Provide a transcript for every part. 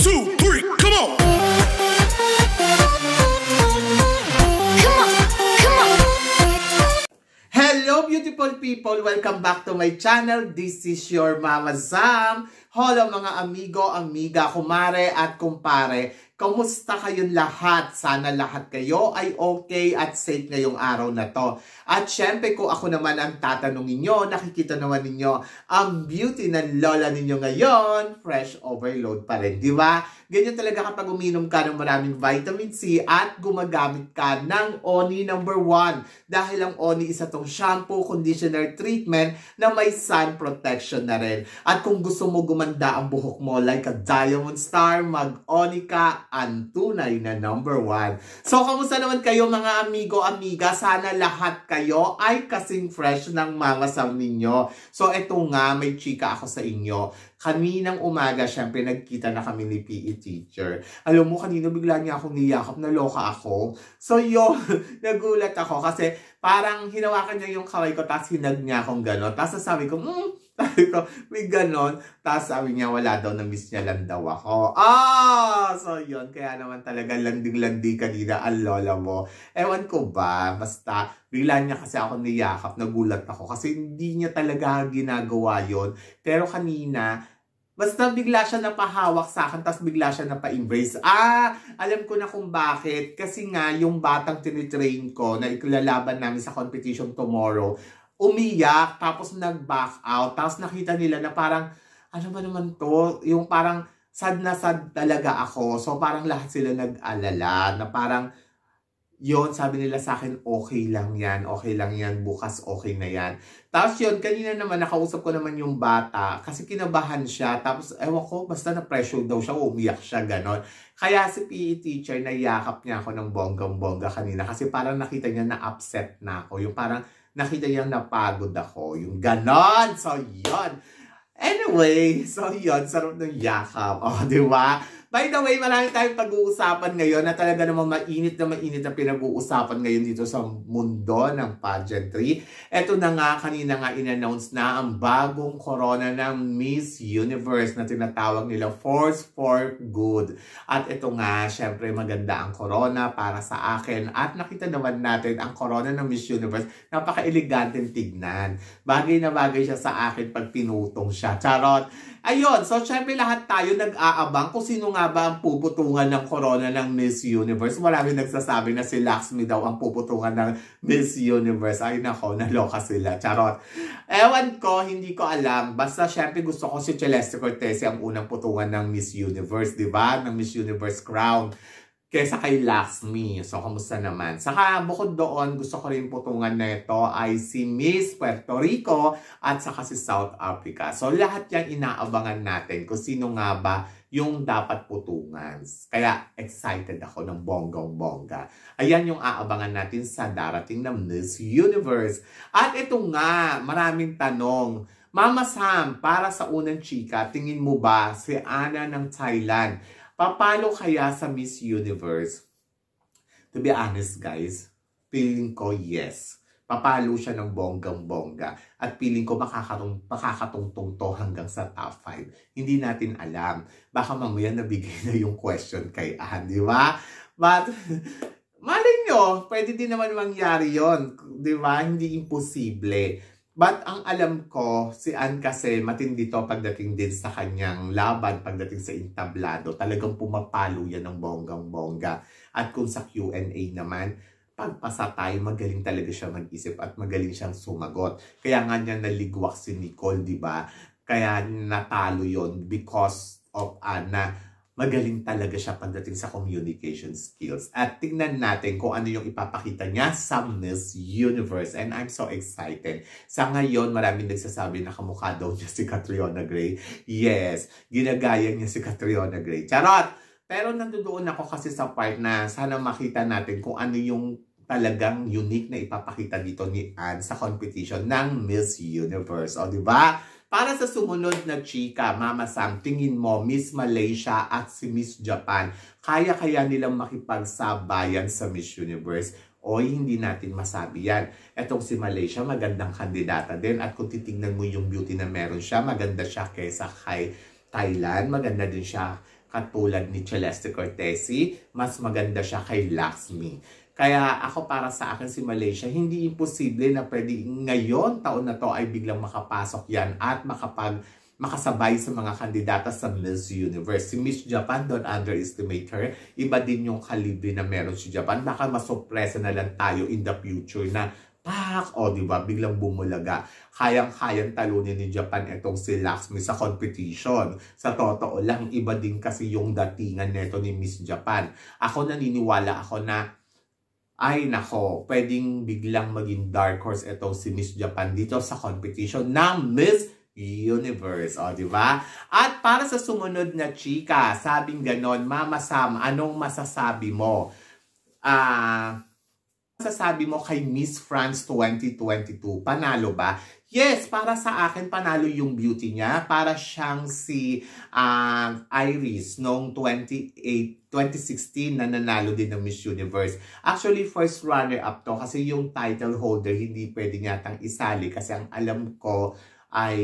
two, three, come on. Come on, come on. Hello beautiful people! Welcome back to my channel. This is your Mama Zam. Hello mga amigo, amiga, kumare at kumpare. Kamusta kayong lahat? Sana lahat kayo ay okay at safe ngayong araw na to. At syempre ko ako naman ang tatanungin nyo, nakikita naman ninyo ang beauty ng lola ninyo ngayon, fresh overload pa rin, di ba? Ganyan talaga kapag uminom ka ng maraming vitamin C at gumagamit ka ng Oni number 1. Dahil ang Oni isa tong shampoo, conditioner, treatment na may sun protection na rin. At kung gusto mo gumanda ang buhok mo like a diamond star, mag-Oni ka ang tunay na number 1. So, kamusta naman kayo mga amigo, amiga? Sana lahat kayo ay kasing fresh ng mga sam ninyo. So, eto nga, may chika ako sa inyo kaninang umaga, syempre, nagkita na kami ni PE teacher. Alam mo, kanina bigla niya akong niyakap, naloka ako. So, yun, nagulat ako kasi parang hinawakan niya yung kaway ko, tapos hinag niya akong gano'n. Tapos sabi ko, mm, sabi ko, may ganon. Tapos sabi niya, wala daw, na-miss niya lang daw ako. Ah! so yun, kaya naman talaga landing-landi kanina ang lola mo. Ewan ko ba, basta bigla niya kasi ako niyakap, nagulat ako. Kasi hindi niya talaga ginagawa yon Pero kanina, Basta bigla siya napahawak sa akin, tapos bigla siya napa-embrace. Ah, alam ko na kung bakit. Kasi nga, yung batang tinitrain ko na iklalaban namin sa competition tomorrow, umiyak, tapos nag-back out, tapos nakita nila na parang, ano ba naman to? Yung parang sad na sad talaga ako. So parang lahat sila nag-alala na parang, yon sabi nila sa akin, okay lang yan, okay lang yan, bukas okay na yan. Tapos yun, kanina naman, nakausap ko naman yung bata, kasi kinabahan siya, tapos ewan ko, basta na-pressure daw siya, umiyak siya, ganon. Kaya si PE teacher, nayakap niya ako ng bonggang-bongga kanina, kasi parang nakita niya na upset na ako, yung parang nakita niya napagod ako, yung ganon, so yon. Anyway, so yon, sarap ng yakap, o, oh, di ba? By the way, marami tayong pag-uusapan ngayon na talaga namang mainit na mainit na pinag-uusapan ngayon dito sa mundo ng pageantry. Ito na nga, kanina nga in-announce na ang bagong corona ng Miss Universe na tinatawag nila Force for Good. At ito nga, syempre maganda ang corona para sa akin. At nakita naman natin ang corona ng Miss Universe, napaka-elegante tignan. Bagay na bagay siya sa akin pag pinutong siya. Charot! Ayun, so syempre lahat tayo nag-aabang kung sino nga ba ang puputungan ng corona ng Miss Universe. Marami nagsasabi na si Laxmi daw ang puputungan ng Miss Universe. Ay nako, naloka sila. Charot. Ewan ko, hindi ko alam. Basta syempre gusto ko si Celeste Cortese ang unang putungan ng Miss Universe, di ba? Ng Miss Universe crown kesa kay Laxmi. So, kamusta naman? Saka, bukod doon, gusto ko rin putungan na ito ay si Miss Puerto Rico at saka si South Africa. So, lahat yan inaabangan natin kung sino nga ba yung dapat putungan. Kaya, excited ako ng bonggong-bongga. Ayan yung aabangan natin sa darating na Miss Universe. At ito nga, maraming tanong. Mama Sam, para sa unang chika, tingin mo ba si Ana ng Thailand Papalo kaya sa Miss Universe? To be honest guys, feeling ko yes. Papalo siya ng bonggang-bongga. At feeling ko makakatong, makakatungtong to hanggang sa top 5. Hindi natin alam. Baka mamaya nabigay na yung question kay Anne, di ba? But, malay nyo, pwede din naman mangyari yon Di ba? Hindi imposible. But ang alam ko, si Ann kasi matindi to pagdating din sa kanyang laban, pagdating sa intablado. Talagang pumapalo yan ng bonggang-bongga. At kung sa Q&A naman, pagpasa tayo, magaling talaga siya mag-isip at magaling siyang sumagot. Kaya nga niya naligwak si Nicole, di ba? Kaya natalo yon because of Anna magaling talaga siya pagdating sa communication skills. At tingnan natin kung ano yung ipapakita niya sa Miss Universe. And I'm so excited. Sa ngayon, maraming nagsasabi na kamukha daw niya si Catriona Gray. Yes, ginagaya niya si Catriona Gray. Charot! Pero nandoon ako kasi sa part na sana makita natin kung ano yung talagang unique na ipapakita dito ni Anne sa competition ng Miss Universe. O, di ba? Para sa sumunod na chika, Mama Sam, tingin mo Miss Malaysia at si Miss Japan, kaya-kaya nilang makipagsabayan sa Miss Universe? O hindi natin masabi yan. Etong si Malaysia, magandang kandidata din. At kung titingnan mo yung beauty na meron siya, maganda siya kaysa kay Thailand. Maganda din siya katulad ni Celeste Cortesi. Mas maganda siya kay Laxmi. Kaya ako para sa akin si Malaysia, hindi imposible na pwede ngayon taon na to ay biglang makapasok yan at makapag makasabay sa mga kandidata sa Miss Universe. Si Miss Japan, don't underestimate her. Iba din yung kalibre na meron si Japan. Baka masurpresa na lang tayo in the future na pak, o oh, di ba, biglang bumulaga. Kayang-kayang talunin ni Japan itong si Laxmi sa competition. Sa totoo lang, iba din kasi yung datingan nito ni Miss Japan. Ako naniniwala ako na ay nako, pwedeng biglang maging dark horse itong si Miss Japan dito sa competition ng Miss Universe. O, oh, di ba? At para sa sumunod na chika, sabing ganon, Mama Sam, anong masasabi mo? Ah... Uh, masasabi mo kay Miss France 2022? Panalo ba? Yes, para sa akin, panalo yung beauty niya. Para siyang si uh, Iris noong 28, 2016 na nanalo din ng Miss Universe. Actually, first runner-up to kasi yung title holder hindi pwede niyatang isali kasi ang alam ko ay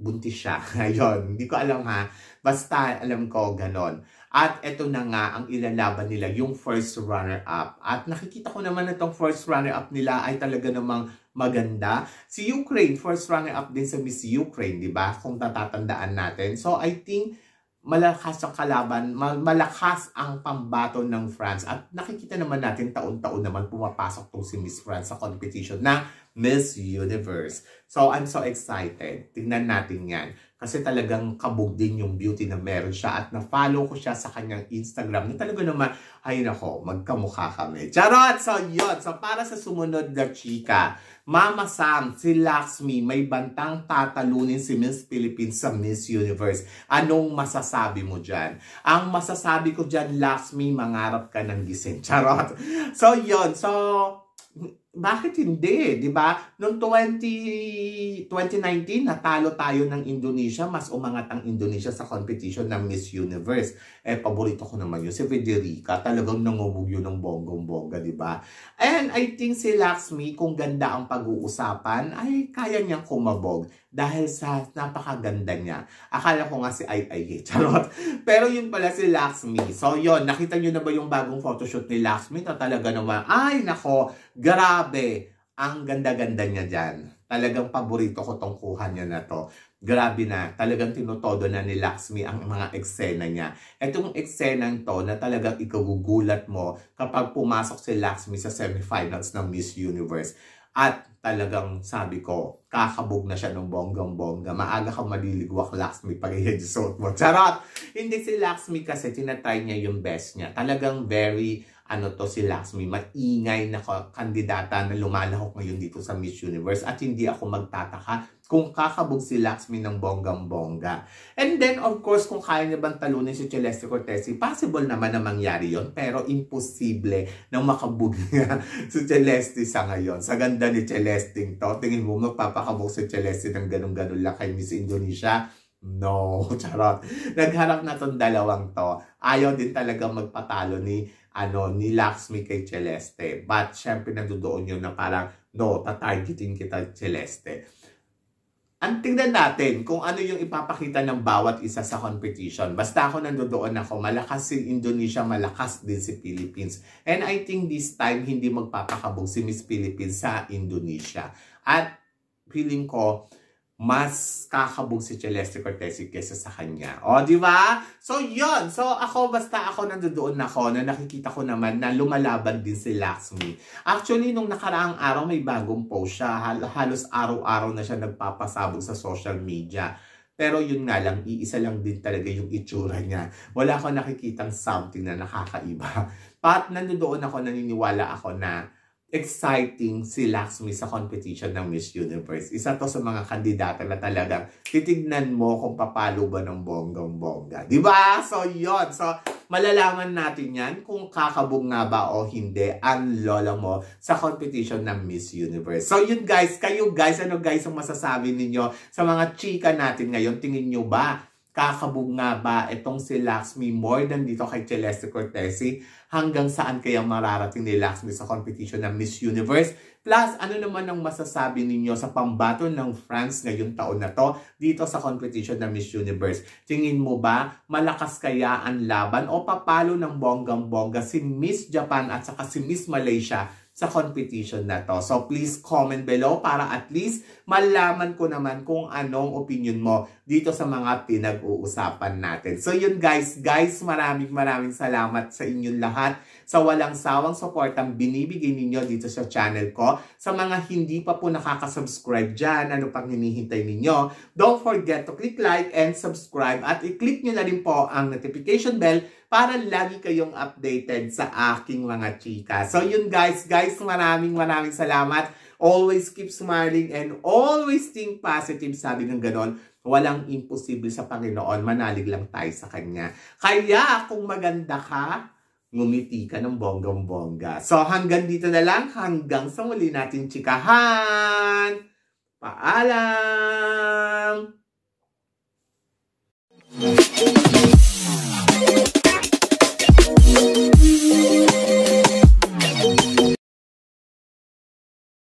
buntis siya. Ayun, hindi ko alam ha. Basta alam ko ganon. At ito na nga ang ilalaban nila, yung first runner-up. At nakikita ko naman na itong first runner-up nila ay talaga namang maganda. Si Ukraine, first runner-up din sa Miss Ukraine, di ba? Kung tatatandaan natin. So I think malakas ang kalaban, malakas ang pambato ng France. At nakikita naman natin taon-taon naman pumapasok to si Miss France sa competition na Miss Universe. So, I'm so excited. Tingnan natin yan. Kasi talagang kabog din yung beauty na meron siya. At na-follow ko siya sa kanyang Instagram na talaga naman, ay nako, magkamukha kami. Charot! So, yun. So, para sa sumunod na chika, Mama Sam, si Laxmi, may bantang tatalunin si Miss Philippines sa Miss Universe. Anong masasabi mo dyan? Ang masasabi ko dyan, Laxmi, mangarap ka ng gising. Charot! So, yun. So, bakit hindi, 'di ba? Noong 20 2019 natalo tayo ng Indonesia, mas umangat ang Indonesia sa competition ng Miss Universe. Eh paborito ko naman 'yun si Federica, talagang nangubog 'yun ng bonggong-bongga, 'di ba? And I think si Lakshmi, kung ganda ang pag-uusapan, ay kaya niyang kumabog dahil sa napakaganda niya. Akala ko nga si Ay Ay charot. Pero yun pala si Lakshmi. So 'yon, nakita niyo na ba yung bagong photoshoot ni Laxmi? Na talaga naman, ay nako, grabe Grabe, ang ganda-ganda niya dyan. Talagang paborito ko tong kuha niya na to. Grabe na, talagang tinutodo na ni Lakshmi ang mga eksena niya. Itong eksena to na talagang ikagugulat mo kapag pumasok si Lakshmi sa semifinals ng Miss Universe. At talagang sabi ko, kakabog na siya ng bonggang-bongga. Maaga kang maliligwak Lakshmi pag i-headshot mo. Charot! Hindi si Lakshmi kasi tinatry niya yung best niya. Talagang very ano to si Laxmi, maingay na kandidata na lumalahok ngayon dito sa Miss Universe at hindi ako magtataka kung kakabog si Laxmi ng bonggang-bongga. And then, of course, kung kaya niya bang talunin si Celeste Cortez, possible naman na mangyari yon pero imposible na makabog niya si Celeste sa ngayon. Sa ganda ni Celeste to, tingin mo magpapakabog si Celeste ng ganun-ganun lang kay Miss Indonesia. No, charot. Nagharap na tong dalawang to. Ayaw din talaga magpatalo ni ano, ni Laxmi kay Celeste. But, syempre, nandoon yun na parang, no, tatargeting kita, Celeste. Ang tingnan natin kung ano yung ipapakita ng bawat isa sa competition. Basta ako nandoon ako, malakas si Indonesia, malakas din si Philippines. And I think this time, hindi magpapakabog si Miss Philippines sa Indonesia. At feeling ko, mas kakabog si Celeste Cortez kesa sa kanya. O, di ba? So, yon So, ako, basta ako nandoon ako na nakikita ko naman na lumalaban din si Lakshmi. Actually, nung nakaraang araw, may bagong post siya. Hal halos araw-araw na siya nagpapasabog sa social media. Pero yun nga lang, iisa lang din talaga yung itsura niya. Wala akong nakikitang something na nakakaiba. But nandoon ako, naniniwala ako na exciting si Laxmi sa competition ng Miss Universe. Isa to sa mga kandidata na talagang titignan mo kung papalo ba ng bonggang-bongga. ba? Diba? So, yon So, malalaman natin yan kung kakabog nga ba o hindi ang lola mo sa competition ng Miss Universe. So, yun guys. Kayo guys, ano guys ang masasabi ninyo sa mga chika natin ngayon? Tingin nyo ba kakabog nga ba itong si Laxmi more than dito kay Celeste Cortesi? Hanggang saan kaya mararating ni Laxmi sa competition ng Miss Universe? Plus, ano naman ang masasabi ninyo sa pambato ng France ngayong taon na to dito sa competition ng Miss Universe? Tingin mo ba malakas kaya ang laban o papalo ng bonggang-bongga si Miss Japan at saka si Miss Malaysia sa competition na to. So please comment below para at least malaman ko naman kung anong opinion mo dito sa mga pinag-uusapan natin. So yun guys, guys, maraming maraming salamat sa inyong lahat sa walang sawang support ang binibigay ninyo dito sa channel ko. Sa mga hindi pa po nakakasubscribe dyan, ano pang hinihintay ninyo, don't forget to click like and subscribe at i-click nyo na rin po ang notification bell para lagi kayong updated sa aking mga chika. So yun guys, guys, maraming maraming salamat. Always keep smiling and always think positive, sabi ng ganon. Walang imposible sa Panginoon, manalig lang tayo sa Kanya. Kaya kung maganda ka, ngumiti ka ng bonggang-bongga. So hanggang dito na lang, hanggang sa muli natin chikahan. Paalam! Thank you.